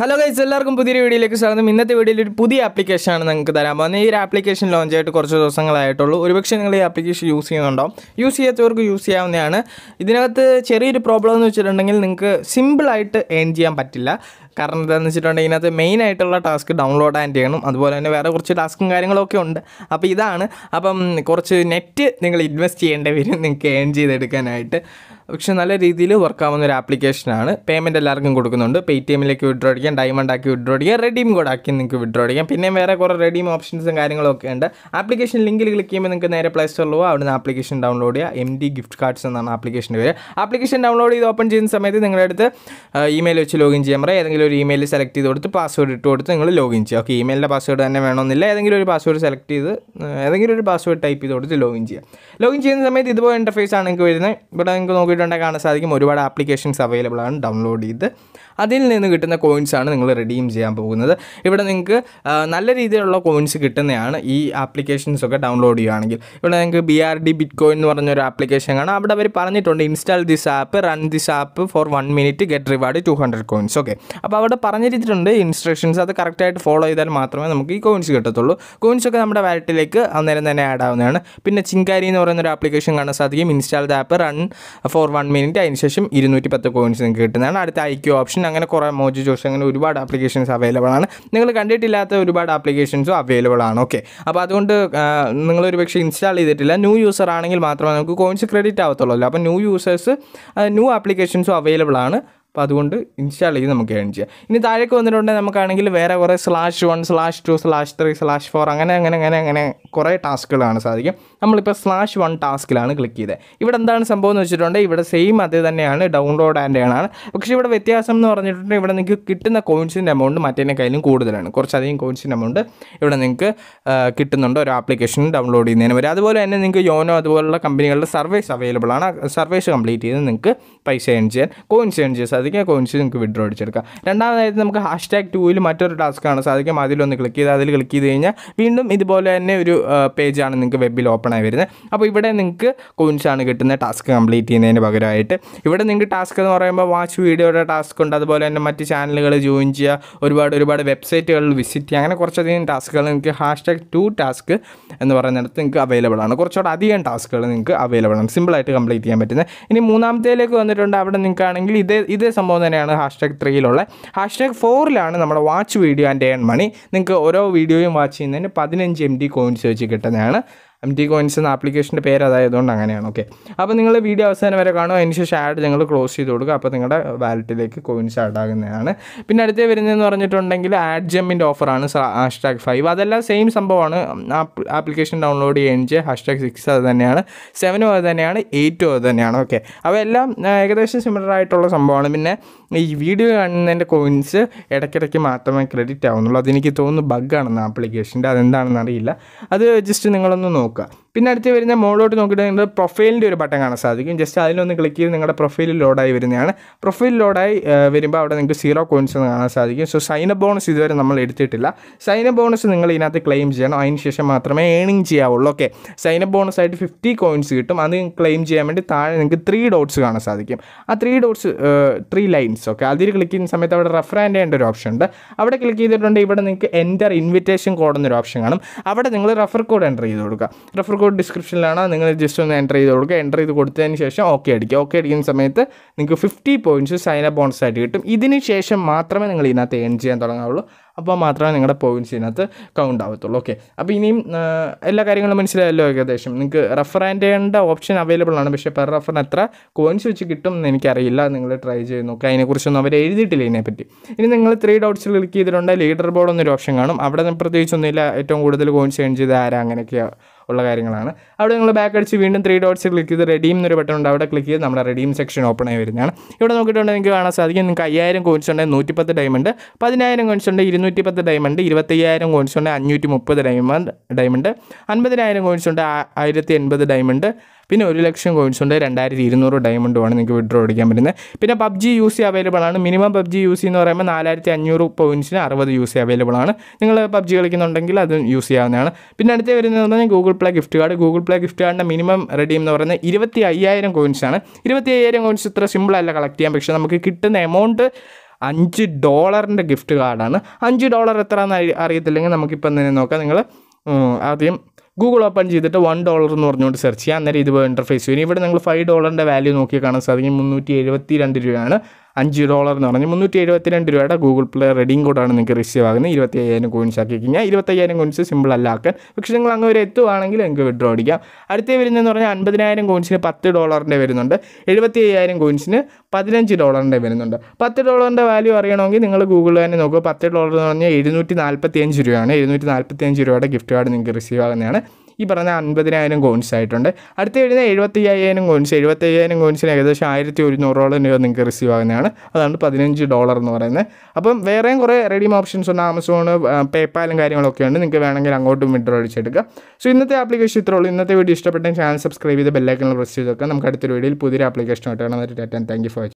Hello guys എല്ലാവർക്കും പുതിയൊരു വീഡിയോയിലേക്ക് സ്വാഗതം ഇന്നത്തെ വീഡിയോയിൽ ഒരു പുതിയ ആപ്ലിക്കേഷനാണ് നിങ്ങൾക്ക് തരാൻ പോകുന്നത് ഈ ഒരു ആപ്ലിക്കേഷൻ ലോഞ്ച് ആയിട്ട് കുറച്ച് ദിവസങ്ങളായിട്ടുള്ളൂ ഒരുപക്ഷെ നിങ്ങൾ ഈ ആപ്ലിക്കേഷൻ യൂസ് ചെയ്യുന്നുണ്ടോ യൂസ് ചെയ്യാത്തവർക്ക് യൂസ് ചെയ്യാവുന്നതാണ് ഇതിനകത്ത് ചെറിയൊരു പ്രോബ്ലം എന്ന് വെച്ചിട്ടുണ്ടെങ്കിൽ നിങ്ങൾക്ക് സിമ്പിളായിട്ട് ഏൺ ചെയ്യാൻ പറ്റില്ല കാരണം എന്താണെന്ന് വെച്ചിട്ടുണ്ടെങ്കിൽ ഇതിനകത്ത് മെയിൻ ആയിട്ടുള്ള ടാസ്ക് ഡൗൺലോഡ് ആൻഡ് ചെയ്യണം അതുപോലെ തന്നെ വേറെ കുറച്ച് ടാസ്കും കാര്യങ്ങളൊക്കെ ഉണ്ട് അപ്പോൾ ഇതാണ് അപ്പം കുറച്ച് നെറ്റ് നിങ്ങൾ ഇൻവെസ്റ്റ് ചെയ്യേണ്ടി വരും നിങ്ങൾക്ക് ഏൺ ചെയ്തെടുക്കാനായിട്ട് പക്ഷേ നല്ല രീതിയിൽ വർക്കാവുന്ന ഒരു ആപ്ലിക്കേഷനാണ് പേയ്മെൻറ്റ് എല്ലാവർക്കും കൊടുക്കുന്നുണ്ട് പേ ടി എമ്മിലേക്ക് വിഡ്രോ അടിക്കാം ഡയമണ്ട് ആക്കി വിഡ്രോ അടിക്കാം റെഡീം കോഡ് ആക്കി നിങ്ങൾക്ക് വിഡ്രോ അടിക്കാം പിന്നെ വേറെ കുറേ റെഡീം ഓപ്ഷൻസും കാര്യങ്ങളൊക്കെ ഉണ്ട് ആപ്ലിക്കേഷൻ ലിങ്കിൽ ക്ലിക്ക് ചെയ്യുമ്പോൾ നിങ്ങൾക്ക് നേരെ പ്ലേ സ്റ്റോറിൽ പോവുക അവിടുന്ന് ആപ്ലിക്കേഷൻ ഡൗൺലോഡ് ചെയ്യുക എം ഡി ഗിഫ്റ്റ് കാർഡ്സ് എന്നാണ് ആപ്ലിക്കേഷൻ്റെ പേര് ആപ്ലിക്കേഷൻ ഡൗൺലോഡ് ചെയ്ത് ഓപ്പൺ ചെയ്യുന്ന സമയത്ത് നിങ്ങളുടെ അടുത്ത് ഇമെയിൽ വെച്ച് ലോഗിൻ ചെയ്യാൻ പറയാം ഏതെങ്കിലും ഏതെങ്കിലും ഒരു ഇമെയിൽ സെലക്ട് ചെയ്ത് കൊടുത്ത് പാസ്വേഡ് ഇട്ട് കൊടുത്ത് നിങ്ങൾ ലോഗിൻ ചെയ്യുക ഓക്കെ ഇമെയിലിൻ്റെ പാസ്വേഡ് തന്നെ വേണമെന്നില്ല ഏതെങ്കിലും ഒരു പാസ്വേഡ് സെലക്ട് ചെയ്ത് ഏതെങ്കിലും ഒരു പാസ്വേഡ് ടൈപ്പ് ചെയ്ത് കൊടുത്ത് ലോഗിൻ ചെയ്യുക ലോഗിൻ ചെയ്യുന്ന സമയത്ത് ഇതുപോലെ ഇൻ്റർഫേസ് ആണ് നിങ്ങൾക്ക് വരുന്നത് ഇവിടെ നിങ്ങൾക്ക് നോക്കിയിട്ടുണ്ടെങ്കിൽ കാണാൻ സാധിക്കും ഒരുപാട് ആപ്ലിക്കേഷൻസ് അവൈലബിൾ ആണ് ഡൗൺലോഡ് ചെയ്ത് അതിൽ നിന്ന് കിട്ടുന്ന കോയിൻസാണ് നിങ്ങൾ റിഡീം ചെയ്യാൻ പോകുന്നത് ഇവിടെ നിങ്ങൾക്ക് നല്ല രീതിയിലുള്ള കോയിൻസ് കിട്ടുന്നതാണ് ഈ ആപ്ലിക്കേഷൻസൊക്കെ ഡൗൺലോഡ് ചെയ്യുകയാണെങ്കിൽ ഇവിടെ നിങ്ങൾക്ക് B R D bitcoin എന്ന് പറഞ്ഞൊരു ആപ്ലിക്കേഷൻ കാണാം അവിടെ അവർ പറഞ്ഞിട്ടുണ്ട് install this app run this app for one minute get reward two hundred coins okay അപ്പോൾ അവിടെ പറഞ്ഞിരിച്ചിട്ടുണ്ട് ഇൻസ്ട്രക്ഷൻസ് അത് കറക്റ്റായിട്ട് ഫോളോ ചെയ്താൽ മാത്രമേ നമുക്ക് ഈ കോയിൻസ് കിട്ടത്തുള്ളൂ കോയിൻസൊക്കെ നമ്മുടെ വാലറ്റിലേക്ക് അന്നേരം തന്നെ ആഡ് ആവുന്നതാണ് പിന്നെ ചിങ്കാരി എന്ന് പറയുന്ന ഒരു ആപ്ലിക്കേഷൻ കാണാൻ സാധിക്കും install the app run for one minute അതിനുശേഷം ഇരുന്നൂറ്റി പത്ത് കോയിൻസ് നിങ്ങൾക്ക് കിട്ടുന്നതാണ് അടുത്ത ഐക്യു ഓപ്ഷൻ അങ്ങനെ കുറേ മോജി ജോഷ് അങ്ങനെ ഒരുപാട് ആപ്ലിക്കേഷൻസ് അവൈലബിൾ ആണ് നിങ്ങൾ കണ്ടിട്ടില്ലാത്ത ഒരുപാട് ആപ്ലിക്കേഷൻസും അവൈലബിൾ ആണ് ഓക്കെ അപ്പോൾ അതുകൊണ്ട് നിങ്ങളൊരു പക്ഷേ ഇൻസ്റ്റാൾ ചെയ്തിട്ടില്ല ന്യൂ യൂസർ ആണെങ്കിൽ മാത്രമേ നമുക്ക് കോയിൻസ് ക്രെഡിറ്റ് ആവത്തുള്ളൂ അപ്പോൾ ന്യൂ യൂസേഴ്സ് ന്യൂ ആപ്ലിക്കേഷൻസും അവൈലബിൾ ആണ് അപ്പോൾ അതുകൊണ്ട് ഇൻസ്റ്റാൾ ചെയ്ത് നമുക്ക് ഏൺ ചെയ്യാം ഇനി താഴേക്ക് വന്നിട്ടുണ്ടെങ്കിൽ നമുക്കാണെങ്കിൽ വേറെ കുറേ slash one slash two slash three slash four അങ്ങനെ അങ്ങനെ അങ്ങനെ അങ്ങനെ കുറേ കാണാൻ സാധിക്കും നമ്മളിപ്പോൾ സ്ലാഷ് വൺ ടാസ്കിലാണ് ക്ലിക്ക് ചെയ്തത് ഇവിടെ എന്താണ് സംഭവം എന്ന് വെച്ചിട്ടുണ്ടെങ്കിൽ ഇവിടെ സെയിം അതേ തന്നെയാണ് ഡൗൺലോഡ് ആൻഡ് ഏണാണ് പക്ഷേ ഇവിടെ വ്യത്യാസം എന്ന് പറഞ്ഞിട്ടുണ്ടെങ്കിൽ ഇവിടെ നിങ്ങൾക്ക് കിട്ടുന്ന കോയിൻസിൻ്റെ എമൗണ്ട് കയ്യിലും കൂടുതലാണ് കുറച്ചധികം കോയിൻസിൻ്റെ എമൗണ്ട് ഇവിടെ നിങ്ങൾക്ക് കിട്ടുന്നുണ്ട് ഒരു ആപ്ലിക്കേഷൻ ഡൗൺലോഡ് ചെയ്യുന്നതിന് വരെ അതുപോലെ തന്നെ നിങ്ങൾക്ക് യോനോ അതുപോലുള്ള കമ്പനികളുടെ സർവീസ് അവൈലബിൾ ആണ് സർവീസ് കംപ്ലീറ്റ് ചെയ്ത് നിങ്ങൾക്ക് പൈസ ഏൺ ചെയ്യാൻ കോയിൻസ് ഏൺ ചെയ്യാൻ സാധിക്കുക കോയിൻസ് നിങ്ങൾക്ക് വിഡ്രോ അടിച്ചെടുക്കാം രണ്ടാമതായിട്ട് നമുക്ക് ടാഗ് ടൂവിൽ മറ്റൊരു ടാസ്ക് ആണ് സാധിക്കും അതിലൊന്ന് ക്ലിക്ക് ചെയ്ത് അതിൽ ക്ലിക്ക് ചെയ്ത് കഴിഞ്ഞാൽ വീണ്ടും ഇതുപോലെ തന്നെ ഒരു പേജാണ് നിങ്ങൾക്ക് വെബിൽ ഓപ്പൺ ആയി വരുന്നത് അപ്പോൾ ഇവിടെ നിങ്ങൾക്ക് കോയിൻസ് ആണ് കിട്ടുന്ന ടാസ്ക് കംപ്ലീറ്റ് ചെയ്യുന്നതിന് പകരമായിട്ട് ഇവിടെ നിങ്ങൾക്ക് ടാസ്ക് എന്ന് പറയുമ്പോൾ വാച്ച് വീഡിയോയുടെ ടാസ്ക് ഉണ്ട് അതുപോലെ തന്നെ മറ്റ് ചാനലുകൾ ജോയിൻ ചെയ്യുക ഒരുപാട് ഒരുപാട് വെബ്സൈറ്റുകളിൽ വിസിറ്റ് ചെയ്യുക അങ്ങനെ കുറച്ചധികം ടാസ്കുകൾ നിങ്ങൾക്ക് ടാഗ് ടു ടാസ്ക് എന്ന് പറയുന്നിടത്ത് നിങ്ങൾക്ക് അവൈലബിൾ ആണ് കുറച്ചുകൂടെ അധികം ടാസ്കുകൾ നിങ്ങൾക്ക് അവൈലബിൾ ആണ് സിമ്പിളായിട്ട് കംപ്ലീറ്റ് ചെയ്യാൻ പറ്റുന്നത് ഇനി മൂന്നാമത്തേലേക്ക് വന്നിട്ടുണ്ട് അവിടെ നിങ്ങൾക്കാണെങ്കിൽ ഇതേ ഇതേ സംഭവം തന്നെയാണ് ഹാഷ്ടാഗ് ത്രീയിലുള്ള ടാഗ് ഫോറിലാണ് നമ്മുടെ watch video and earn money നിങ്ങൾക്ക് ഓരോ വീഡിയോയും വാച്ച് ചെയ്യുന്നതിന് പതിനഞ്ച് എം ഡി കോയിൻസ് വെച്ച് കിട്ടുന്നതാണ് എം ടി കോയിൻസ് എന്ന ആപ്ലിക്കേഷൻ്റെ പേര് അതായതുകൊണ്ട് അങ്ങനെയാണ് ഓക്കെ അപ്പോൾ നിങ്ങൾ വീഡിയോ അവസാനം വരെ കാണും ശേഷം ആഡ് നിങ്ങൾ ക്ലോസ് ചെയ്ത് കൊടുക്കുക അപ്പോൾ നിങ്ങളുടെ വാലറ്റിലേക്ക് കോയിൻസ് ആഡ് ആകുന്നതാണ് പിന്നെ അടുത്തേ വരുന്നതെന്ന് പറഞ്ഞിട്ടുണ്ടെങ്കിൽ ആഡ് ജമ്മിൻ്റെ ഓഫറാണ് ഹാഷ്ടാഗ് ഫൈവ് അതെല്ലാം സെയിം സംഭവമാണ് ആപ്ലിക്കേഷൻ ഡൗൺലോഡ് ചെയ്യുകയും ചെയ്യുക ഹാഷ്ടാഗ് സിക്സ് അത് തന്നെയാണ് സെവനും അത് തന്നെയാണ് എയ്റ്റും അത് തന്നെയാണ് ഓക്കെ അപ്പോൾ എല്ലാം ഏകദേശം സിമിലർ ആയിട്ടുള്ള സംഭവമാണ് പിന്നെ ഈ വീഡിയോ കാണുന്നതിൻ്റെ കോയിൻസ് ഇടയ്ക്കിടയ്ക്ക് മാത്രമേ ക്രെഡിറ്റ് ആവുന്നുള്ളൂ അതെനിക്ക് തോന്നുന്നു ബഗ്ഗാണെന്ന് ആപ്ലിക്കേഷൻ്റെ അതെന്താണെന്ന് അറിയില്ല അത് ജസ്റ്റ് നിങ്ങളൊന്ന് നോക്കും штука. പിന്നെ അടുത്ത് വരുന്ന മോളോട്ട് നോക്കിയിട്ട് പ്രൊഫൈലിൻ്റെ ഒരു ബട്ടൺ കാണാൻ സാധിക്കും ജസ്റ്റ് അതിലൊന്ന് ക്ലിക്ക് ചെയ്ത് നിങ്ങളുടെ പ്രൊഫൈൽ ലോഡായി വരുന്നതാണ് പ്രൊഫൈൽ ലോഡായി വരുമ്പോൾ അവിടെ നിങ്ങൾക്ക് സീറോ കോയിൻസ് കാണാൻ സാധിക്കും സോ സൈന ബോണസ് ഇതുവരെ നമ്മൾ എടുത്തിട്ടില്ല സൈന ബോണസ് നിങ്ങൾ ഇതിനകത്ത് ക്ലെയിം ചെയ്യണം അതിന് ശേഷം മാത്രമേ ഏണിംഗ് ചെയ്യാവുള്ളൂ ഓക്കെ സൈന ബോണസ് ആയിട്ട് ഫിഫ്റ്റി കോയിൻസ് കിട്ടും അത് ക്ലെയിം ചെയ്യാൻ വേണ്ടി താഴെ നിങ്ങൾക്ക് ത്രീ ഡോട്ട്സ് കാണാൻ സാധിക്കും ആ three dots three lines okay അതിൽ ക്ലിക്ക് ചെയ്യുന്ന സമയത്ത് അവിടെ റെഫർ ആൻഡ് ചെയ്യേണ്ട ഒരു ഓപ്ഷൻ ഉണ്ട് അവിടെ ക്ലിക്ക് ചെയ്തിട്ടുണ്ട് ഇവിടെ നിങ്ങൾക്ക് എൻ്റർ ഇൻവിറ്റേഷൻ കോഡ് എന്നൊരു ഓപ്ഷൻ കാണും അവിടെ നിങ്ങൾ റെഫർ കോഡ് എൻ്റർ ചെയ്ത് കൊടുക്കുക റെഫർ കോഡ് ഡിസ്ക്രിപ്ഷനിലാണ് നിങ്ങൾ ജസ്റ്റ് ഒന്ന് എൻ്റർ ചെയ്ത് കൊടുക്കുക എൻ്റർ ചെയ്ത് കൊടുത്തതിന് ശേഷം ഓക്കെ അടിക്കുക ഓക്കെ അടിക്കുന്ന സമയത്ത് നിങ്ങൾക്ക് fifty points sign up bonus ആയിട്ട് കിട്ടും ഇതിന് ശേഷം മാത്രമേ നിങ്ങൾ ഇതിനകത്ത് ഏൺ ചെയ്യാൻ തുടങ്ങാവുള്ളൂ അപ്പോൾ മാത്രമേ നിങ്ങളുടെ പോയിൻറ്റ്സ് ഇതിനകത്ത് കൗണ്ട് ആവത്തുള്ളൂ ഓക്കെ അപ്പോൾ ഇനിയും എല്ലാ കാര്യങ്ങളും മനസ്സിലായല്ലോ ഏകദേശം നിങ്ങൾക്ക് റെഫർ ആൻഡ് ചെയ്യേണ്ട ഓപ്ഷൻ അവൈലബിൾ ആണ് പക്ഷേ പെർ റെഫറിന് എത്ര കോയിൻസ് വെച്ച് കിട്ടും എന്ന് എനിക്കറിയില്ല നിങ്ങൾ ട്രൈ ചെയ്ത് നോക്കുക അതിനെക്കുറിച്ചൊന്നും അവർ എഴുതിയിട്ടില്ല ഇതിനെപ്പറ്റി ഇനി നിങ്ങൾ ത്രീ ഡൗട്ട്സ് ക്ലിക്ക് ചെയ്തിട്ടുണ്ടെങ്കിൽ ലീഡർ ബോർഡ് എന്നൊരു ഓപ്ഷൻ കാണും അവിടെ പ്രത്യേകിച്ചൊന്നുമില്ല ഏറ്റവും കൂടുതൽ കോയിൻസ് ഏൺ ചെയ്ത് ആരാ അങ്ങനെയൊക്കെയാണ് ഉള്ള കാര്യങ്ങളാണ് അവിടെ നിങ്ങൾ ബാക്ക് അടിച്ച് വീണ്ടും ത്രീ ഡോട്ട്സ് ക്ലിക്ക് ചെയ്ത് റെഡീം എന്നൊരു ബട്ടൺ ഉണ്ട് അവിടെ ക്ലിക്ക് ചെയ്ത് നമ്മുടെ റെഡീം സെക്ഷൻ ഓപ്പൺ ആയി വരുന്നതാണ് ഇവിടെ നോക്കിയിട്ടുണ്ടെങ്കിൽ നിങ്ങൾക്ക് കാണാൻ സാധിക്കും നിങ്ങൾക്ക് അയ്യായിരം കോയിൻസ് ഉണ്ടെങ്കിൽ നൂറ്റിപ്പത്ത് ഡയമണ്ട് പതിനായിരം കോയിൻസ് ഉണ്ട് ഇരുന്നൂറ്റിപ്പത്ത് ഡയമണ്ട് ഇരുപത്തയ്യായിരം കോയിൻസ് ഉണ്ട് അഞ്ഞൂറ്റി മുപ്പത് ഡയമണ്ട് ഡയമണ്ട് അൻപതിനായിരം കോയിൻസ് ഉണ്ട് ആയിരത്തി എൺപത് ഡയമണ്ട് പിന്നെ ഒരു ലക്ഷം കോയിൻസ് ഉണ്ട് രണ്ടായിരത്തി ഇരുന്നൂറ് ഡയമണ്ടുമാണ് നിങ്ങൾക്ക് വിഡ്രോ അടിക്കാൻ പറ്റുന്നത് പിന്നെ പബ്ജി യു സി അവൈലബിൾ ആണ് മിനിമം പബ്ജി യു സി എന്ന് പറയുമ്പോൾ നാലായിരത്തി അഞ്ഞൂറ് പോയിൻസിന് അറുപത് യു സി അവൈലബിൾ ആണ് നിങ്ങൾ പബ്ജി കളിക്കുന്നുണ്ടെങ്കിൽ അതും യൂസ് ചെയ്യാവുന്നതാണ് പിന്നെ അടുത്ത് വരുന്നത് പറഞ്ഞാൽ Google Play gift card Google Play gift കാർഡിൻ്റെ മിനിമം റെഡീം എന്ന് പറയുന്നത് ഇരുപത്തി അയ്യായിരം കോയിൻസാണ് ഇരുപത്തി അയ്യായിരം കോയിൻസ് ഇത്ര സിമ്പിളല്ല കളക്ട് ചെയ്യാൻ പക്ഷേ നമുക്ക് കിട്ടുന്ന എമൗണ്ട് അഞ്ച് ഡോളറിൻ്റെ ഗിഫ്റ്റ് കാർഡാണ് അഞ്ച് ഡോളർ എത്ര എന്ന് അറിയത്തില്ലെങ്കിൽ നമുക്കിപ്പം തന്നെ നോക്കാം നിങ്ങൾ ആദ്യം ഗൂഗിൾ ഓപ്പൺ ചെയ്തിട്ട് വൺ ഡോളർ എന്ന് പറഞ്ഞുകൊണ്ട് സെർച്ച് ചെയ്യാം അന്നേരം ഇതുപോലെ ഇൻ്റർഫേസ് വരും ഇവിടെ നിങ്ങൾ ഫൈവ് ഡോളറിൻ്റെ വാല്യൂ നോക്കിയാൽ കാണാൻ സാധിക്കും മുന്നൂറ്റി എഴുപത്തി രണ്ട് രൂപയാണ് അഞ്ച് ഡോളർ എന്ന് പറഞ്ഞാൽ മുന്നൂറ്റി എഴുപത്തി രണ്ട് രൂപയുടെ ഗൂഗിൾ പ്ലേ റെഡിങ് കോഡാണ് നിങ്ങൾക്ക് റിസീവ് ആകുന്നത് ഇരുപത്തി അയ്യായിരം കോയിൻസ് ആക്കി കഴിഞ്ഞാൽ ഇരുപത്തയ്യായിരം കോയിൻസ് സിമ്പിൾ അല്ല ആക്കാൻ പക്ഷേ നിങ്ങൾ അങ്ങ് വരെ എത്തുവാണെങ്കിൽ നിങ്ങൾക്ക് വിഡ്രോ അടിക്കാം അടുത്ത വരുന്നതെന്ന് പറഞ്ഞാൽ അൻപതിനായിരം കോയിൻസിന് പത്ത് ഡോളറിൻ്റെ വരുന്നുണ്ട് എഴുപത്തി അയ്യായിരം കോയിൻസിന് പതിനഞ്ച് ഡോളറിൻ്റെ വരുന്നുണ്ട് പത്ത് ഡോളറിൻ്റെ വാല്യൂ അറിയണമെങ്കിൽ നിങ്ങൾ ഗൂഗിൾ തന്നെ നോക്കുക പത്ത് ഡോളർ എന്ന് പറഞ്ഞാൽ എഴുന്നൂറ്റി നാൽപ്പത്തി അഞ്ച് രൂപയാണ് എഴുന്നൂറ്റി നാൽപ്പത്തി അഞ്ച് രൂപയുടെ ഗിഫ്റ്റ് കാർഡ് നിങ്ങൾക്ക് റിസീവ് ആകുന്നതാണ് ഈ പറഞ്ഞ അൻപതിനായിരം കോയിൻസ് ആയിട്ടുണ്ട് അടുത്ത് വരുന്ന എഴുപത്തി അയ്യായിരം കോയിൻസ് എഴുപത്തി അയ്യായിരം കോയിൻസിന് ഏകദേശം ആയിരത്തി ഒരുന്നൂറോളം രൂപ നിങ്ങൾക്ക് റിസീവ് ആകുന്നതാണ് അതാണ് പതിനഞ്ച് ഡോളർ എന്ന് പറയുന്നത് അപ്പം വേറെയും കുറേ റെഡീം ഓപ്ഷൻസ് ഉണ്ട് ആമസോൺ പേപ്പാലും കാര്യങ്ങളൊക്കെ ഉണ്ട് നിങ്ങൾക്ക് വേണമെങ്കിൽ അങ്ങോട്ടും വിഡ്രോ അടിച്ചെടുക്കാം സോ ഇന്നത്തെ ആപ്ലിക്കേഷൻ ഇത്രേ ഉള്ളൂ ഇന്നത്തെ വീഡിയോ ഇഷ്ടപ്പെട്ടാൽ ചാനൽ സബ്സ്ക്രൈബ് ചെയ്ത് ബെല്ലൈക്കണിൽ പ്രസ് ചെയ്ത് വെക്കാം നമുക്ക് അടുത്തൊരു വീഡിയോയിൽ പുതിയ ആപ്ലിക്കേഷൻ ആയിട്ട് കാണാൻ പറ്റും താങ്ക് യു ഫോർ